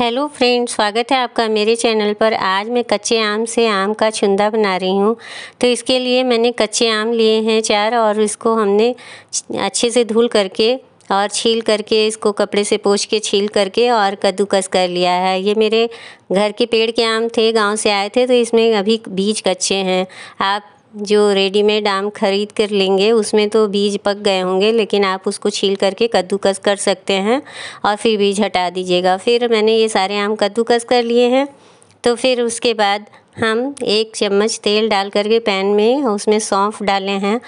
hello friend स्वागत है आपका मेरे चैनल पर आज मैं कच्चे आम से आम का छुंदा बना रही हूँ तो इसके लिए मैंने कच्चे आम लिए हैं चार और इसको हमने अच्छे से धुल करके और छील करके इसको कपड़े से पोछ के छील करके और कद्दूकस कर लिया है ये मेरे घर के पेड़ के आम थे गांव से आए थे तो इसमें अभी बीज कच्चे हैं आप जो रेडीमेड आम खरीद कर लेंगे उसमें तो बीज पक गए होंगे लेकिन आप उसको छील करके कद्दूकस कर सकते हैं और फिर बीज हटा दीजिएगा फिर मैंने ये सारे आम कद्दूकस कर लिए हैं तो फिर उसके बाद हम एक चम्मच तेल डाल करके पैन में उसमें सौंफ डाले हैं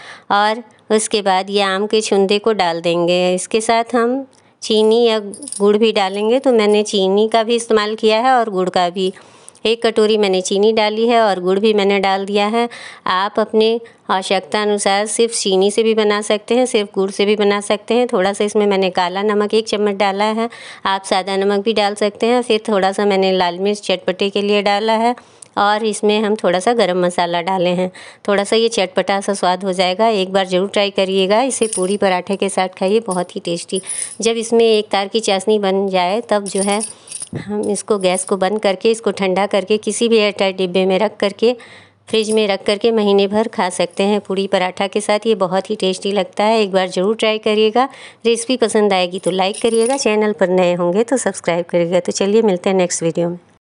और उसके बाद ये आम के छुंदे को डाल देंगे इसके साथ हम चीनी या गुड़ भी डालेंगे तो मैंने चीनी का भी इस्तेमाल किया है और गुड़ का भी एक कटोरी मैंने चीनी डाली है और गुड़ भी मैंने डाल दिया है आप अपने आवश्यकता अनुसार सिर्फ चीनी से भी बना सकते हैं सिर्फ गुड़ से भी बना सकते हैं थोड़ा सा इसमें मैंने काला नमक एक चम्मच डाला है आप सादा नमक भी डाल सकते हैं फिर थोड़ा सा मैंने लाल मिर्च चटपटे के लिए डाला है और इसमें हम थोड़ा सा गरम मसाला डाले हैं थोड़ा सा ये चटपटा सा स्वाद हो जाएगा एक बार ज़रूर ट्राई करिएगा इसे पूरी पराठे के साथ खाइए बहुत ही टेस्टी जब इसमें एक तार की चाशनी बन जाए तब जो है हम इसको गैस को बंद करके इसको ठंडा करके किसी भी एयरटाइट डिब्बे में रख करके फ्रिज में रख करके महीने भर खा सकते हैं पूड़ी पराठा के साथ ये बहुत ही टेस्टी लगता है एक बार ज़रूर ट्राई करिएगा रेसिपी पसंद आएगी तो लाइक करिएगा चैनल पर नए होंगे तो सब्सक्राइब करिएगा तो चलिए मिलते हैं नेक्स्ट वीडियो में